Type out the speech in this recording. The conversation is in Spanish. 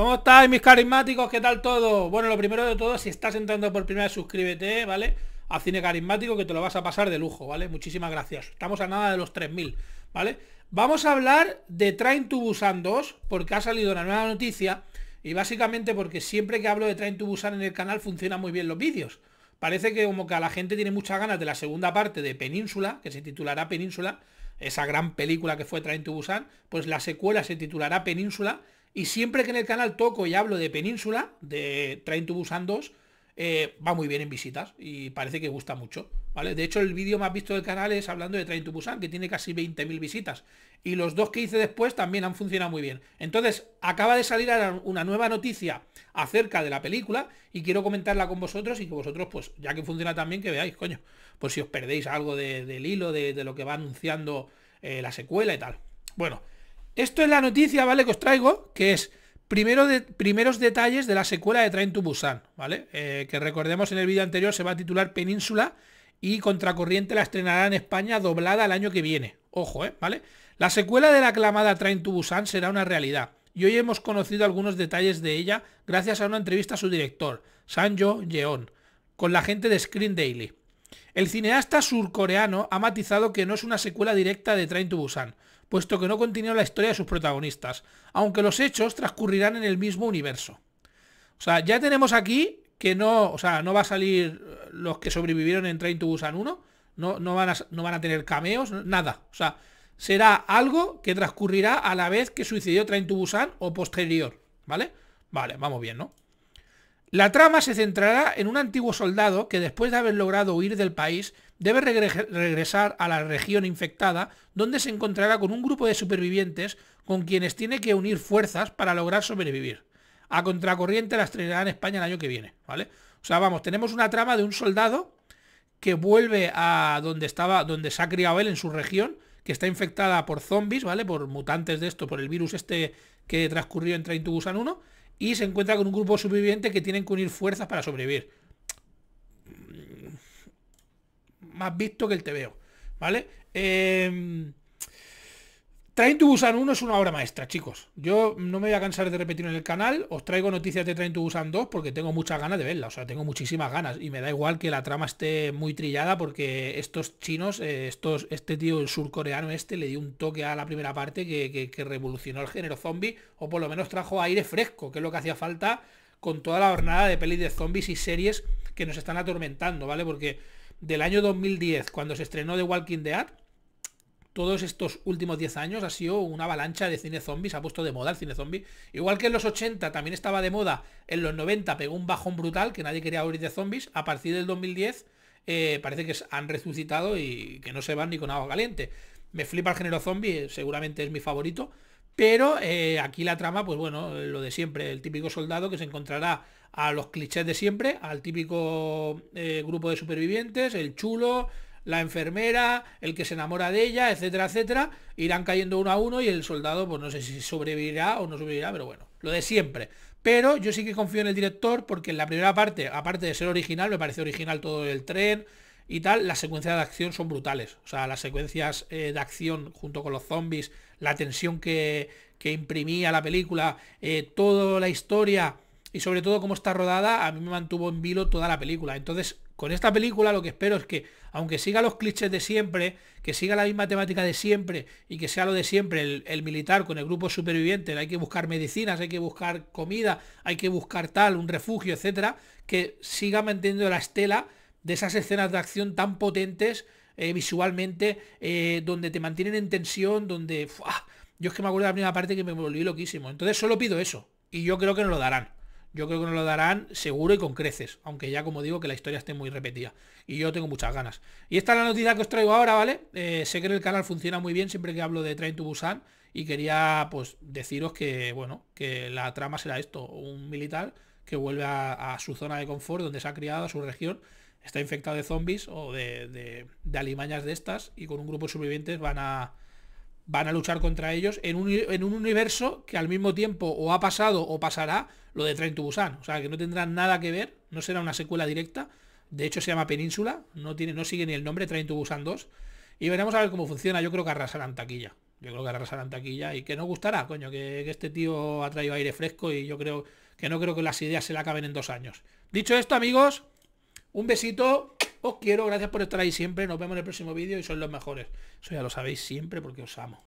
¿Cómo estáis mis carismáticos? ¿Qué tal todo? Bueno, lo primero de todo, si estás entrando por primera vez, suscríbete, ¿vale? A Cine Carismático, que te lo vas a pasar de lujo, ¿vale? Muchísimas gracias. Estamos a nada de los 3.000, ¿vale? Vamos a hablar de Train to Busan 2, porque ha salido una nueva noticia, y básicamente porque siempre que hablo de Train to Busan en el canal funcionan muy bien los vídeos. Parece que como que a la gente tiene muchas ganas de la segunda parte de Península, que se titulará Península, esa gran película que fue Train to Busan, pues la secuela se titulará Península, y siempre que en el canal toco y hablo de Península, de Train to Busan 2, eh, va muy bien en visitas y parece que gusta mucho, ¿vale? De hecho, el vídeo más visto del canal es hablando de Train to Busan, que tiene casi 20.000 visitas. Y los dos que hice después también han funcionado muy bien. Entonces, acaba de salir una nueva noticia acerca de la película y quiero comentarla con vosotros y que vosotros, pues, ya que funciona también, que veáis, coño, pues si os perdéis algo del hilo, de, lo que va anunciando eh, la secuela y tal. Bueno, esto es la noticia, ¿vale? Que os traigo, que es primero de, primeros detalles de la secuela de Train to Busan, ¿vale? Eh, que recordemos en el vídeo anterior se va a titular Península y Contracorriente la estrenará en España doblada el año que viene. Ojo, ¿eh? ¿Vale? La secuela de la aclamada Train to Busan será una realidad y hoy hemos conocido algunos detalles de ella gracias a una entrevista a su director, Sanjo Yeon, con la gente de Screen Daily. El cineasta surcoreano ha matizado que no es una secuela directa de Train to Busan, puesto que no continúa la historia de sus protagonistas, aunque los hechos transcurrirán en el mismo universo. O sea, ya tenemos aquí que no, o sea, no va a salir eh, los que sobrevivieron en Train to Busan 1, no, no, van, a, no van a tener cameos, nada. O sea, será algo que transcurrirá a la vez que sucedió Train to Busan o posterior, ¿vale? Vale, vamos bien, ¿no? La trama se centrará en un antiguo soldado que después de haber logrado huir del país debe regresar a la región infectada donde se encontrará con un grupo de supervivientes con quienes tiene que unir fuerzas para lograr sobrevivir. A contracorriente la traerá en España el año que viene, ¿vale? O sea, vamos, tenemos una trama de un soldado que vuelve a donde estaba, donde se ha criado él en su región, que está infectada por zombies, ¿vale? Por mutantes de esto, por el virus este que transcurrió en Train to Busan 1 y se encuentra con un grupo supervivientes que tienen que unir fuerzas para sobrevivir. Mm, más visto que el veo. ¿vale? Em, Train to Busan 1 es una obra maestra, chicos. Yo no me voy a cansar de repetir en el canal. Os traigo noticias de Train to Busan 2 porque tengo muchas ganas de verla. O sea, tengo muchísimas ganas. Y me da igual que la trama esté muy trillada porque estos chinos, eh, estos, este tío el surcoreano este, le dio un toque a la primera parte que, revolucionó el género zombie. O por lo menos trajo aire fresco, que es lo que hacía falta con toda la jornada de pelis de zombies y series que nos están atormentando, ¿vale? Porque del año 2010, cuando se estrenó The Walking Dead todos estos últimos 10 años ha sido una avalancha de cine zombies, ha puesto de moda el cine zombie. Igual que en los 80 también estaba de moda, en los 90 pegó un bajón brutal que nadie quería abrir de zombies, a partir del 2010 eh, parece que han resucitado y que no se van ni con agua caliente. Me flipa el género zombie, eh, seguramente es mi favorito, pero eh, aquí la trama, pues bueno, lo de siempre, el típico soldado que se encontrará a los clichés de siempre, al típico grupo de supervivientes, el chulo, la enfermera, el que se enamora de ella, etcétera, etcétera, irán cayendo uno a uno y el soldado, pues no sé si sobrevivirá o no sobrevivirá, pero bueno, lo de siempre. Pero yo sí que confío en el director porque en la primera parte, aparte de ser original, me parece original todo el tren y tal, las secuencias de acción son brutales. O sea, las secuencias eh, de acción junto con los zombies, la tensión que, que imprimía la película, eh, toda la historia y sobre todo como está rodada, a mí me mantuvo en vilo toda la película. Entonces, con esta película lo que espero es que, aunque siga los clichés de siempre, que siga la misma temática de siempre y que sea lo de siempre, el, militar con el grupo superviviente, hay que buscar medicinas, hay que buscar comida, hay que buscar tal, un refugio, etcétera, que siga manteniendo la estela de esas escenas de acción tan potentes eh, visualmente, eh, donde te mantienen en tensión, donde... Yo es que me acuerdo de la primera parte que me volví loquísimo. Entonces solo pido eso. Y yo creo que nos lo darán yo creo que nos lo darán seguro y con creces, aunque ya como digo que la historia esté muy repetida y yo tengo muchas ganas. Y esta es la noticia que os traigo ahora, ¿vale? Eh, sé que en el canal funciona muy bien siempre que hablo de Train to Busan y quería pues deciros que, bueno, que la trama será esto, un militar que vuelve a, su zona de confort donde se ha criado, a su región, está infectado de zombies o de, de, de alimañas de estas y con un grupo de sobrevivientes van a van a luchar contra ellos en un, universo que al mismo tiempo o ha pasado o pasará lo de Train to Busan. O sea, que no tendrán nada que ver, no será una secuela directa. De hecho, se llama Península, no, tiene, no sigue ni el nombre, Train to Busan 2. Y veremos a ver cómo funciona. Yo creo que arrasarán taquilla. Yo creo que arrasarán taquilla y que no gustará, coño, que, que este tío ha traído aire fresco y yo creo que no creo que las ideas se le acaben en dos años. Dicho esto, amigos, un besito, os quiero, gracias por estar ahí siempre. Nos vemos en el próximo vídeo y sois los mejores. Eso ya lo sabéis siempre porque os amo.